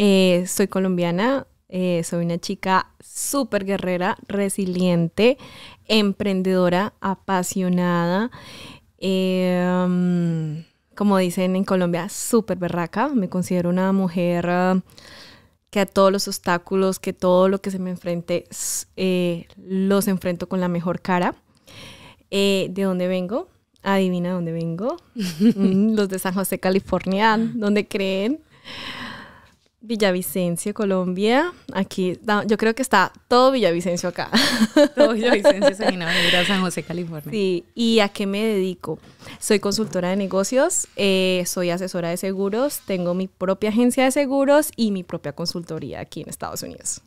Eh, soy colombiana, eh, soy una chica súper guerrera, resiliente, emprendedora, apasionada. Em, como dicen en Colombia, súper berraca. Me considero una mujer eh, que a todos los obstáculos, que todo lo que se me enfrente, los enfrento con la mejor cara. ¿De dónde vengo? Adivina dónde vengo. Mm, los de San José, California. ¿Dónde creen? Villavicencio, Colombia. Aquí, yo creo que está todo Villavicencio acá. Todo Villavicencio se San José, California. Sí, ¿y a qué me dedico? Soy consultora de negocios, eh, soy asesora de seguros, tengo mi propia agencia de seguros y mi propia consultoría aquí en Estados Unidos.